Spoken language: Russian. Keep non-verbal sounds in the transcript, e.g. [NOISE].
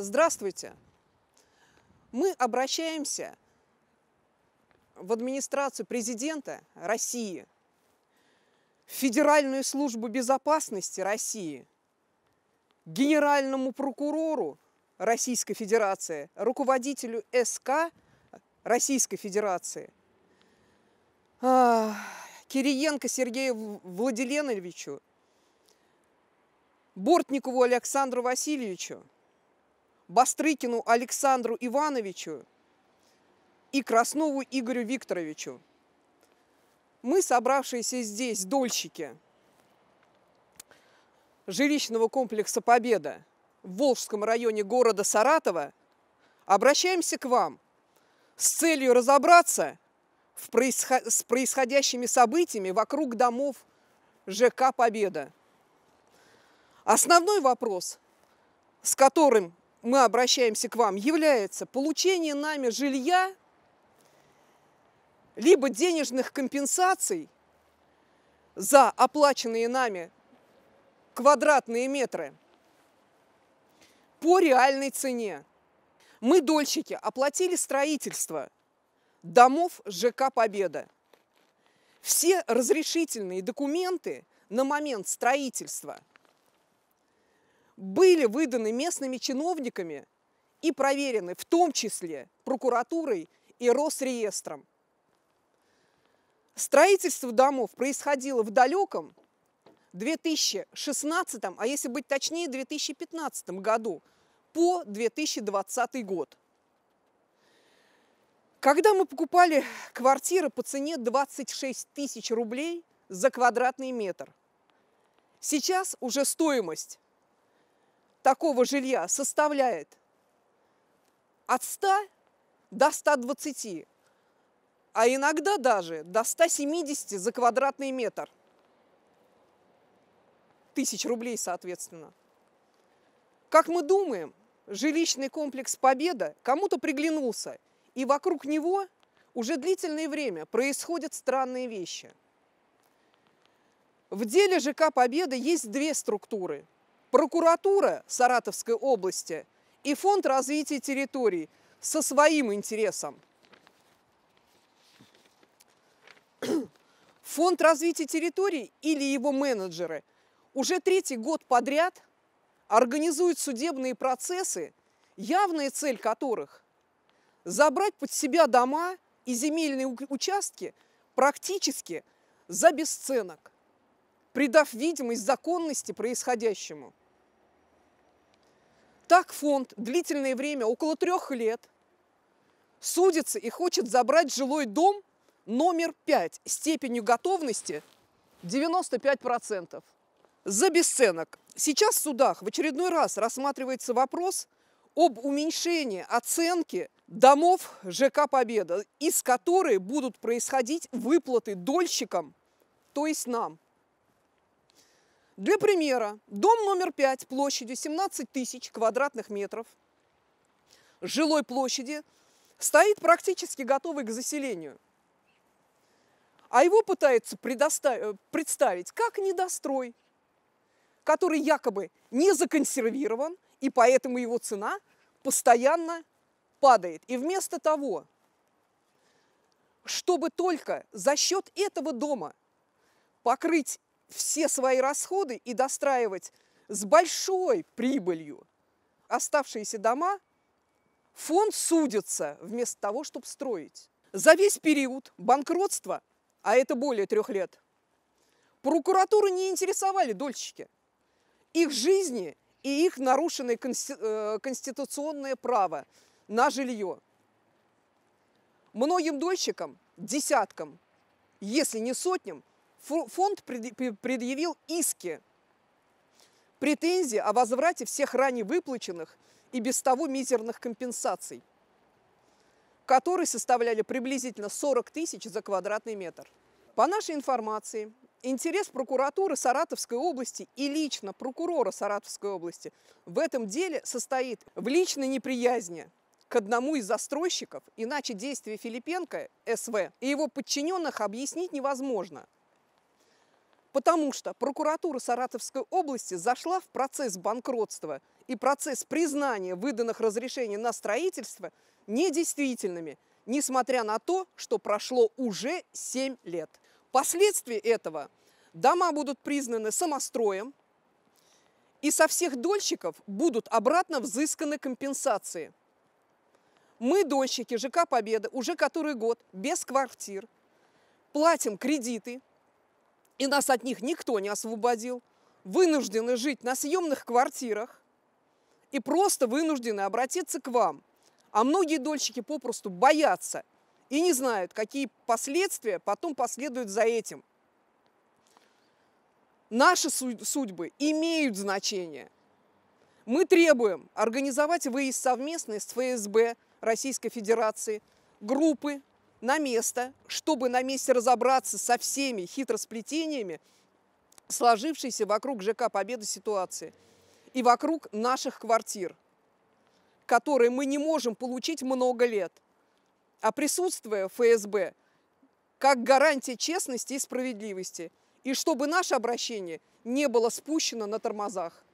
Здравствуйте! Мы обращаемся в администрацию президента России, в Федеральную службу безопасности России, генеральному прокурору Российской Федерации, руководителю СК Российской Федерации, а, Кириенко Сергею Владиленовичу, Бортникову Александру Васильевичу – Бастрыкину Александру Ивановичу и Краснову Игорю Викторовичу. Мы, собравшиеся здесь, дольщики жилищного комплекса «Победа» в Волжском районе города Саратова, обращаемся к вам с целью разобраться в происход... с происходящими событиями вокруг домов ЖК «Победа». Основной вопрос, с которым мы обращаемся к вам, является получение нами жилья, либо денежных компенсаций за оплаченные нами квадратные метры по реальной цене. Мы, дольщики, оплатили строительство домов ЖК «Победа». Все разрешительные документы на момент строительства – были выданы местными чиновниками и проверены, в том числе прокуратурой и Росреестром. Строительство домов происходило в далеком 2016, а если быть точнее, 2015 году по 2020 год. Когда мы покупали квартиры по цене 26 тысяч рублей за квадратный метр, сейчас уже стоимость такого жилья составляет от 100 до 120, а иногда даже до 170 за квадратный метр. Тысяч рублей, соответственно. Как мы думаем, жилищный комплекс «Победа» кому-то приглянулся, и вокруг него уже длительное время происходят странные вещи. В деле ЖК «Победа» есть две структуры – прокуратура Саратовской области и Фонд развития территорий со своим интересом. [CLEARS THROAT] Фонд развития территорий или его менеджеры уже третий год подряд организуют судебные процессы, явная цель которых – забрать под себя дома и земельные участки практически за бесценок – придав видимость законности происходящему. Так фонд длительное время, около трех лет, судится и хочет забрать жилой дом номер 5 степенью готовности 95% за бесценок. Сейчас в судах в очередной раз рассматривается вопрос об уменьшении оценки домов ЖК «Победа», из которой будут происходить выплаты дольщикам, то есть нам – для примера, дом номер 5 площадью 17 тысяч квадратных метров, жилой площади, стоит практически готовый к заселению. А его пытаются э, представить как недострой, который якобы не законсервирован, и поэтому его цена постоянно падает. И вместо того, чтобы только за счет этого дома покрыть все свои расходы и достраивать с большой прибылью оставшиеся дома, фонд судится вместо того, чтобы строить. За весь период банкротства, а это более трех лет, прокуратуру не интересовали дольщики. Их жизни и их нарушенное э, конституционное право на жилье. Многим дольщикам, десяткам, если не сотням, фонд предъявил иски, претензии о возврате всех ранее выплаченных и без того мизерных компенсаций, которые составляли приблизительно 40 тысяч за квадратный метр. По нашей информации, интерес прокуратуры Саратовской области и лично прокурора Саратовской области в этом деле состоит в личной неприязни к одному из застройщиков, иначе действия Филипенко, СВ, и его подчиненных объяснить невозможно – Потому что прокуратура Саратовской области зашла в процесс банкротства и процесс признания выданных разрешений на строительство недействительными, несмотря на то, что прошло уже 7 лет. Последствия этого – дома будут признаны самостроем, и со всех дольщиков будут обратно взысканы компенсации. Мы, дольщики ЖК «Победа», уже который год без квартир, платим кредиты – и нас от них никто не освободил, вынуждены жить на съемных квартирах и просто вынуждены обратиться к вам. А многие дольщики попросту боятся и не знают, какие последствия потом последуют за этим. Наши судьбы имеют значение. Мы требуем организовать выезд совместный с ФСБ Российской Федерации, группы на место, чтобы на месте разобраться со всеми хитросплетениями, сложившейся вокруг ЖК Победы ситуации и вокруг наших квартир, которые мы не можем получить много лет. А присутствие ФСБ как гарантия честности и справедливости, и чтобы наше обращение не было спущено на тормозах.